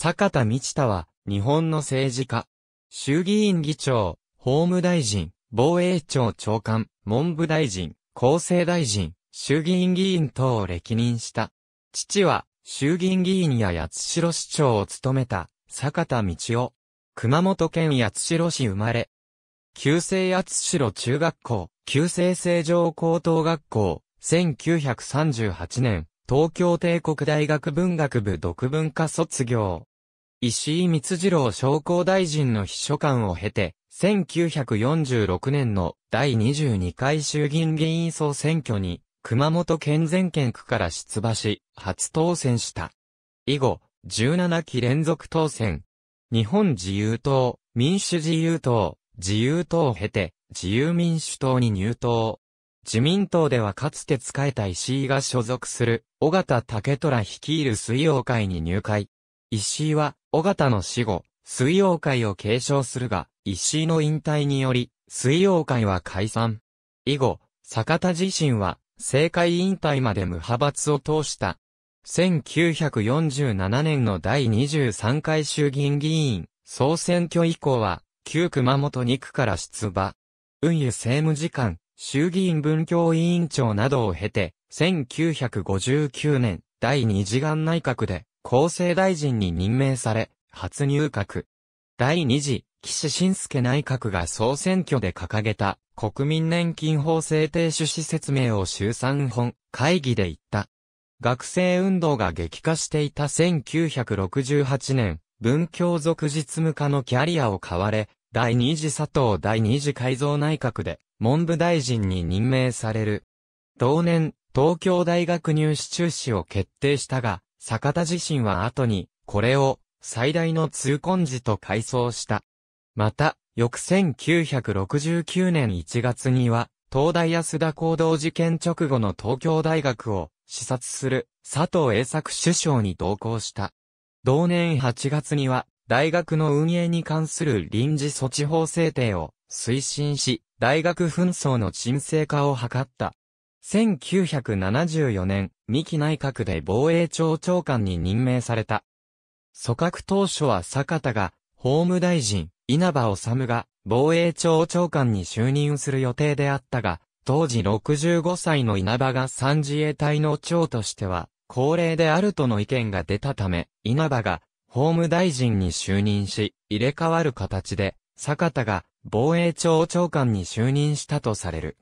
坂田道太は、日本の政治家。衆議院議長、法務大臣、防衛庁長官、文部大臣、厚生大臣、衆議院議員等を歴任した。父は、衆議院議員や八代市長を務めた、坂田道夫。熊本県八代市生まれ。旧制八代中学校、旧制成城高等学校、1938年、東京帝国大学文学部独文科卒業。石井光次郎商工大臣の秘書官を経て、1946年の第22回衆議院議員総選挙に、熊本県全県区から出馬し、初当選した。以後、17期連続当選。日本自由党、民主自由党、自由党を経て、自由民主党に入党。自民党ではかつて仕えた石井が所属する、尾形竹虎率いる水曜会に入会。石井は、尾形の死後、水曜会を継承するが、石井の引退により、水曜会は解散。以後、坂田自身は、政界引退まで無派閥を通した。1947年の第23回衆議院議員、総選挙以降は、旧熊本2区から出馬。運輸政務次官、衆議院文教委員長などを経て、1959年、第二次元内閣で、厚生大臣に任命され、初入閣。第2次、岸信介内閣が総選挙で掲げた、国民年金法制定趣旨説明を衆参本、会議で言った。学生運動が激化していた1968年、文教属実務課のキャリアを買われ、第2次佐藤第2次改造内閣で、文部大臣に任命される。同年、東京大学入試中止を決定したが、坂田自身は後に、これを、最大の痛恨時と改装した。また、翌1969年1月には、東大安田行動事件直後の東京大学を視察する佐藤栄作首相に同行した。同年8月には、大学の運営に関する臨時措置法制定を推進し、大学紛争の沈静化を図った。1974年、三木内閣で防衛庁長官に任命された。組閣当初は坂田が、法務大臣、稲葉治が、防衛庁長官に就任する予定であったが、当時65歳の稲葉が三自衛隊の長としては、高齢であるとの意見が出たため、稲葉が、法務大臣に就任し、入れ替わる形で、坂田が、防衛庁長官に就任したとされる。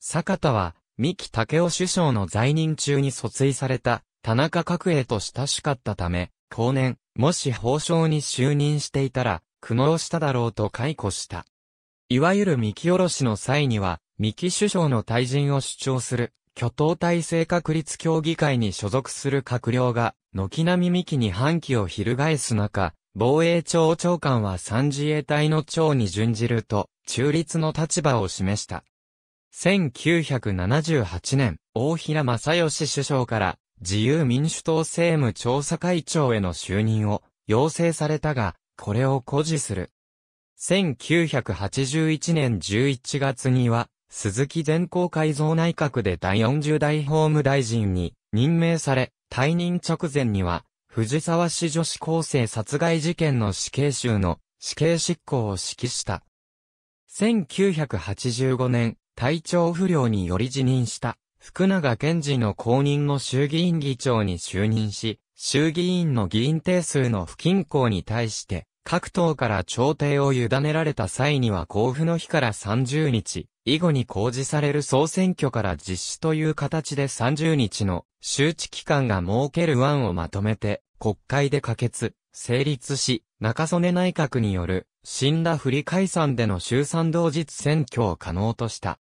坂田は、三木武夫首相の在任中に訴追された田中角栄と親しかったため、後年、もし法相に就任していたら、苦悩しただろうと解雇した。いわゆる三木おろしの際には、三木首相の退陣を主張する、挙党体制確立協議会に所属する閣僚が、軒並み三木に反旗を翻す中、防衛庁長官は三自衛隊の長に準じると、中立の立場を示した。1978年、大平正義首相から自由民主党政務調査会長への就任を要請されたが、これを誇示する。1981年11月には、鈴木善光改造内閣で第40代法務大臣に任命され、退任直前には、藤沢市女子高生殺害事件の死刑囚の死刑執行を指揮した。1985年、体調不良により辞任した福永健治の後任の衆議院議長に就任し、衆議院の議員定数の不均衡に対して、各党から調停を委ねられた際には交付の日から30日、以後に公示される総選挙から実施という形で30日の周知期間が設ける案をまとめて、国会で可決、成立し、中曽根内閣による、死んだ振り解散での衆参同日選挙を可能とした。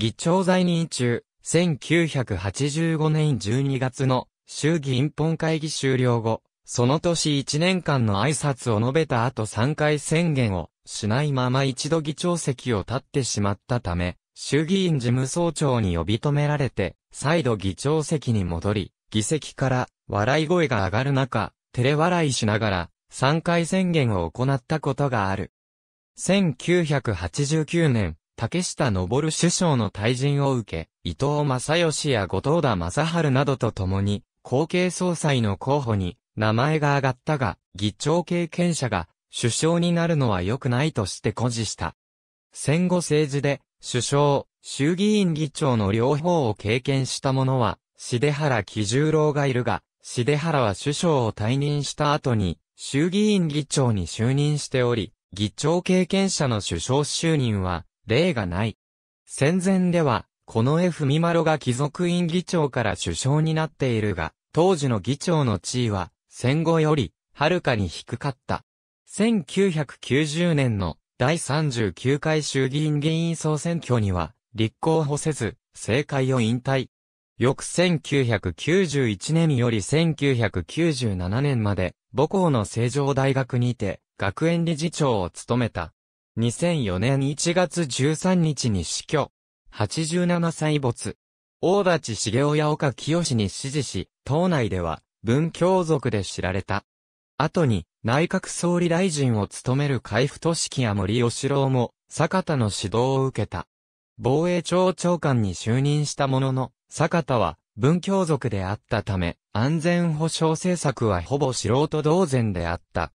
議長在任中、1985年12月の衆議院本会議終了後、その年1年間の挨拶を述べた後3回宣言をしないまま一度議長席を立ってしまったため、衆議院事務総長に呼び止められて、再度議長席に戻り、議席から笑い声が上がる中、照れ笑いしながら3回宣言を行ったことがある。1989年、竹下登首相の退陣を受け、伊藤正義や後藤田正春などと共に、後継総裁の候補に名前が挙がったが、議長経験者が首相になるのは良くないとして誇示した。戦後政治で首相、衆議院議長の両方を経験した者は、茂原喜十郎がいるが、茂原は首相を退任した後に、衆議院議長に就任しており、議長経験者の首相就任は、例がない。戦前では、この F・ ミマロが貴族院議長から首相になっているが、当時の議長の地位は、戦後より、はるかに低かった。1990年の第39回衆議院議員総選挙には、立候補せず、政界を引退。翌1991年より1997年まで、母校の成城大学にて、学園理事長を務めた。2004年1月13日に死去。87歳没。大立茂雄や岡清に支持し、党内では文教族で知られた。後に内閣総理大臣を務める海部俊樹や森吉郎も坂田の指導を受けた。防衛庁長官に就任したものの、坂田は文教族であったため、安全保障政策はほぼ素人同然であった。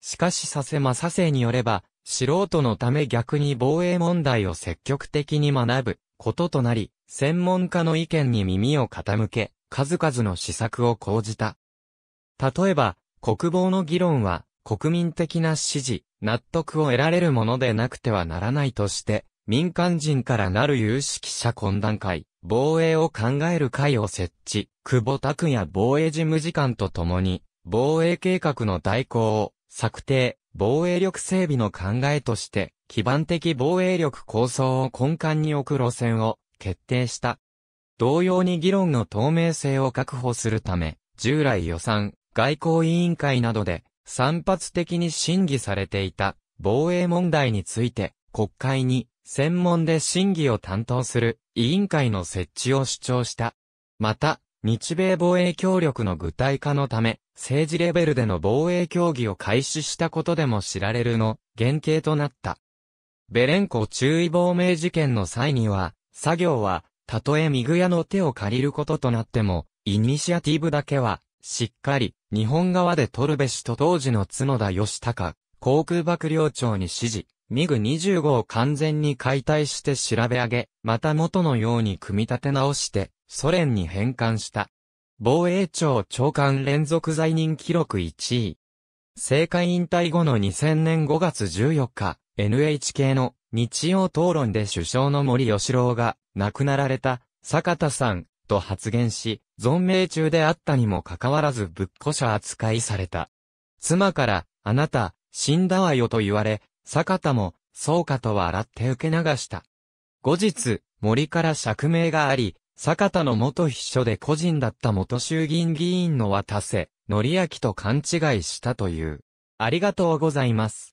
しかし佐世正生によれば、素人のため逆に防衛問題を積極的に学ぶこととなり、専門家の意見に耳を傾け、数々の施策を講じた。例えば、国防の議論は国民的な支持、納得を得られるものでなくてはならないとして、民間人からなる有識者懇談会、防衛を考える会を設置、久保拓也防衛事務次官と共に、防衛計画の代行を策定、防衛力整備の考えとして、基盤的防衛力構想を根幹に置く路線を決定した。同様に議論の透明性を確保するため、従来予算、外交委員会などで散発的に審議されていた防衛問題について国会に専門で審議を担当する委員会の設置を主張した。また、日米防衛協力の具体化のため、政治レベルでの防衛協議を開始したことでも知られるの原型となった。ベレンコ注意亡命事件の際には、作業は、たとえミグヤの手を借りることとなっても、イニシアティブだけは、しっかり、日本側で取るべしと当時の角田義隆、航空幕僚長に指示、ミグ25を完全に解体して調べ上げ、また元のように組み立て直して、ソ連に返還した。防衛庁長官連続在任記録1位。政界引退後の2000年5月14日、NHK の日曜討論で首相の森吉郎が亡くなられた坂田さんと発言し、存命中であったにもかかわらずぶっこ者扱いされた。妻からあなた死んだわよと言われ、坂田もそうかと笑って受け流した。後日、森から釈明があり、坂田の元秘書で個人だった元衆議院議員の渡瀬、則明と勘違いしたという。ありがとうございます。